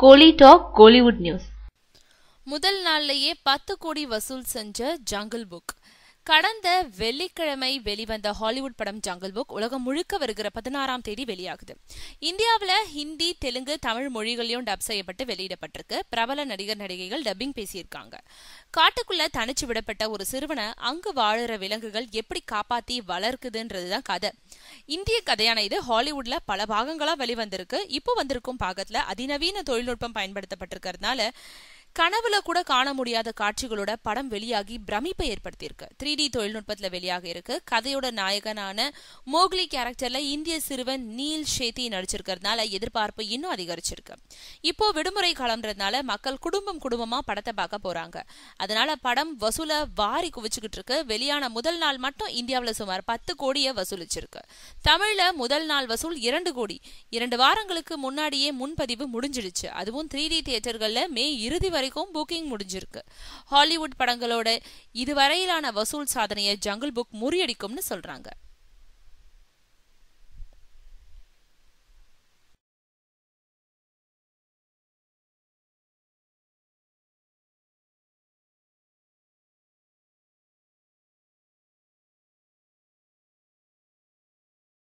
கோலி talk Kollywood news முதல் நாள்லயே பத்து கோடி வசூல் செஞ்ச ஜங்கிள் புக் கடந்த வெள்ளிக்கிழமை வெளிவந்த ஹாலிவுட் படம் ஜங்கல் புக் உலகம் முழுக்க வருகிற பதினாறாம் தேதி வெளியாகுது இந்தியாவில் ஹிந்தி தெலுங்கு தமிழ் மொழிகளையும் டப் செய்யப்பட்டு வெளியிடப்பட்டிருக்கு பிரபல நடிகர் நடிகைகள் டப்பிங் பேசியிருக்காங்க காட்டுக்குள்ள தனிச்சு விடப்பட்ட ஒரு சிறுவனை அங்கு வாழுற விலங்குகள் எப்படி காப்பாத்தி வளர்க்குதுன்றது தான் கதை இந்திய கதையான இது ஹாலிவுட்ல பல பாகங்களா வெளிவந்திருக்கு இப்போ வந்திருக்கும் பாகத்துல அதிநவீன தொழில்நுட்பம் பயன்படுத்தப்பட்டிருக்கிறதுனால கனவுல கூட காண முடியாத காட்சிகளோட படம் வெளியாகி பிரமிப்பை ஏற்படுத்தியிருக்கு த்ரீ டி தொழில்நுட்பத்தில் வெளியாக இருக்கு கதையோட நாயகனான மோக்லி கேரக்டர்ல இந்திய சிறுவன் நீல் ஷேத்தி நடிச்சிருக்கிறதுனால எதிர்பார்ப்பு இன்னும் அதிகரிச்சிருக்கு இப்போ விடுமுறை காலம்ன்றதுனால மக்கள் குடும்பம் குடும்பமா படத்தை பார்க்க போறாங்க அதனால படம் வசூல வாரி குவிச்சுக்கிட்டு இருக்கு வெளியான முதல் நாள் மட்டும் இந்தியாவில் சுமார் பத்து கோடியை வசூலிச்சிருக்கு தமிழ்ல முதல் நாள் வசூல் இரண்டு கோடி இரண்டு வாரங்களுக்கு முன்னாடியே முன்பதிவு முடிஞ்சிடுச்சு அதுவும் த்ரீ டி தியேட்டர்கள்ல மே இறுதி வரை வரைக்கும் புக்கிங் முடிஞ்சிருக்கு ஹாலிவுட் படங்களோட இதுவரையிலான வசூல் சாதனையை ஜங்கிள் புக் முறியடிக்கும்னு சொல்றாங்க